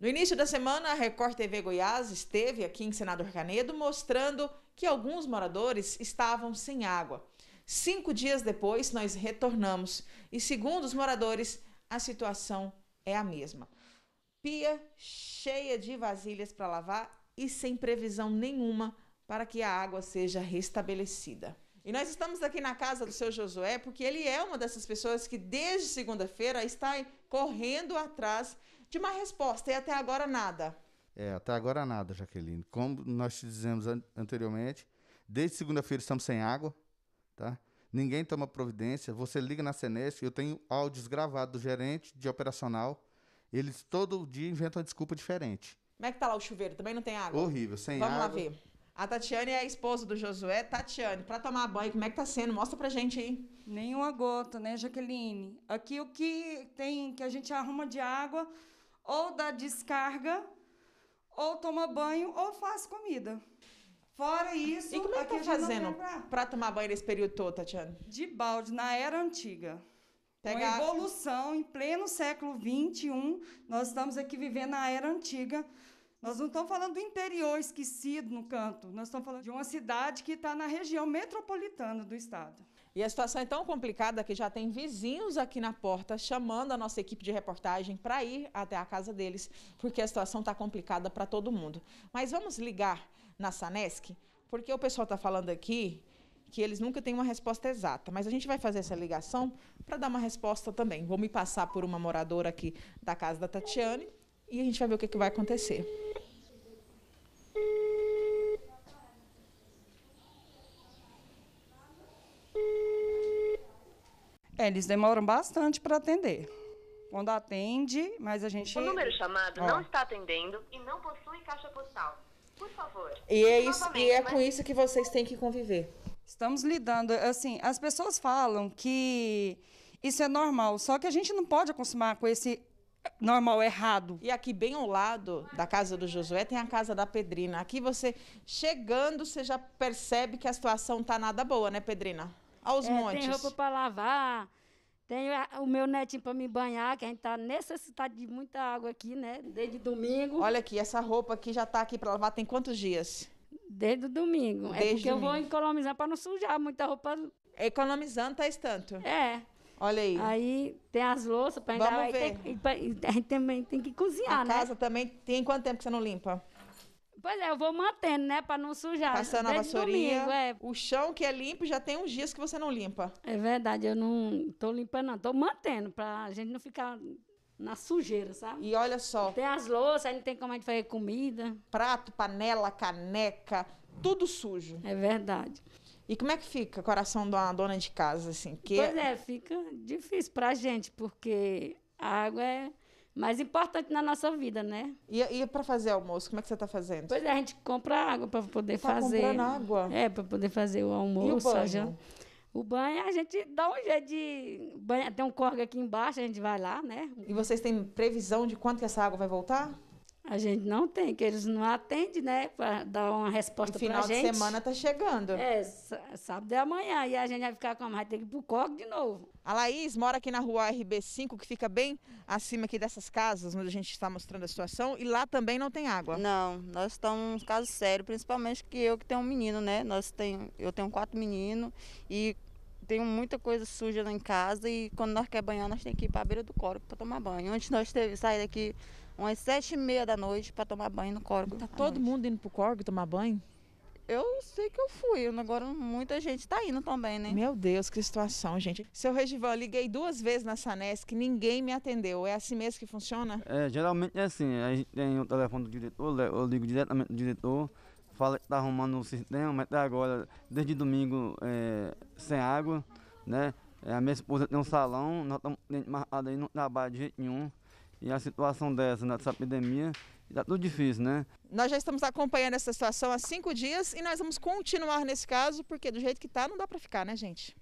No início da semana, a Record TV Goiás esteve aqui em Senador Canedo mostrando que alguns moradores estavam sem água. Cinco dias depois, nós retornamos e, segundo os moradores, a situação é a mesma. Pia cheia de vasilhas para lavar e sem previsão nenhuma para que a água seja restabelecida. E nós estamos aqui na casa do seu Josué porque ele é uma dessas pessoas que desde segunda-feira está correndo atrás de uma resposta e até agora nada. É, até agora nada, Jaqueline. Como nós te dizemos an anteriormente, desde segunda-feira estamos sem água, tá? Ninguém toma providência. Você liga na CNES, eu tenho áudios gravados do gerente de operacional. Eles todo dia inventam uma desculpa diferente. Como é que tá lá o chuveiro? Também não tem água? Horrível, sem Vamos água. Vamos lá ver. A Tatiane é a esposa do Josué. Tatiane, para tomar banho, como é que tá sendo? Mostra pra gente aí. Nenhuma gota, né, Jaqueline? Aqui o que tem que a gente arruma de água, ou dá descarga, ou toma banho, ou faz comida. Fora isso, e como é que tá fazendo para tomar banho nesse período todo, Tatiane? De balde, na era antiga. Pegar... a evolução em pleno século 21, nós estamos aqui vivendo a era antiga nós não estamos falando do interior esquecido no canto, nós estamos falando de uma cidade que está na região metropolitana do estado. E a situação é tão complicada que já tem vizinhos aqui na porta chamando a nossa equipe de reportagem para ir até a casa deles, porque a situação está complicada para todo mundo. Mas vamos ligar na Sanesc, porque o pessoal está falando aqui que eles nunca têm uma resposta exata, mas a gente vai fazer essa ligação para dar uma resposta também. Vou me passar por uma moradora aqui da casa da Tatiane e a gente vai ver o que, que vai acontecer. É, eles demoram bastante para atender. Quando atende, mas a gente. O número chamado Ó. não está atendendo e não possui caixa postal. Por favor. E é, isso, e é mas... Né? com isso que vocês têm que conviver. Estamos lidando. Assim, as pessoas falam que isso é normal, só que a gente não pode acostumar com esse normal errado. E aqui bem ao lado da casa do Josué tem a casa da Pedrina. Aqui você chegando, você já percebe que a situação tá nada boa, né, Pedrina? aos é, montes. Tem roupa para lavar. tem o meu netinho para me banhar, que a gente está necessitado de muita água aqui, né? Desde domingo. Olha aqui, essa roupa aqui já está aqui para lavar tem quantos dias? Desde o domingo. É desde é porque domingo. eu vou economizar para não sujar muita roupa. Economizando tá tanto. É. Olha aí. Aí tem as louças para Vamos ver. Tem, a gente também tem que cozinhar, a né? A casa também tem quanto tempo que você não limpa? Pois é, eu vou mantendo, né? Pra não sujar. Passando a vassourinha. Domingo, é. O chão que é limpo já tem uns dias que você não limpa. É verdade, eu não tô limpando, não. Tô mantendo, pra gente não ficar na sujeira, sabe? E olha só. Tem as louças, aí não tem como a gente fazer comida. Prato, panela, caneca, tudo sujo. É verdade. E como é que fica o coração da dona de casa, assim? Que... Pois é, fica difícil pra gente, porque a água é mais importante na nossa vida, né? E, e para fazer almoço, como é que você está fazendo? Pois é, a gente compra água para poder tá fazer. comprando água? É, para poder fazer o almoço. E o banho? Já... O banho a gente dá um jeito de. Banho, tem um corga aqui embaixo, a gente vai lá, né? E vocês têm previsão de quanto que essa água vai voltar? A gente não tem, que eles não atendem, né? Para dar uma resposta para a gente. final de semana tá chegando. É, sábado é amanhã. E a gente vai ficar com a mãe tem que ir pro coque de novo. A Laís mora aqui na rua RB5, que fica bem acima aqui dessas casas, onde a gente está mostrando a situação. E lá também não tem água. Não, nós estamos um caso sério, principalmente que eu que tenho um menino, né? Nós tem, eu tenho quatro meninos e tenho muita coisa suja lá em casa e quando nós quer banhar, nós temos que ir para a beira do córrego para tomar banho. Antes nós teve sair daqui umas sete e meia da noite para tomar banho no córrego. Tá todo noite. mundo indo para o córrego tomar banho? Eu sei que eu fui, agora muita gente está indo também, né? Meu Deus, que situação, gente. Seu Regival, liguei duas vezes na Sanesc, ninguém me atendeu. É assim mesmo que funciona? É, geralmente é assim, a gente tem o telefone do diretor, eu ligo diretamente do diretor, fala que está arrumando um sistema, até tá agora, desde domingo, é, sem água, né? É, a minha esposa tem um salão, nós estamos marcados aí, não trabalha de jeito nenhum. E a situação dessa, né, dessa epidemia, está tudo difícil, né? Nós já estamos acompanhando essa situação há cinco dias e nós vamos continuar nesse caso, porque do jeito que está, não dá para ficar, né, gente?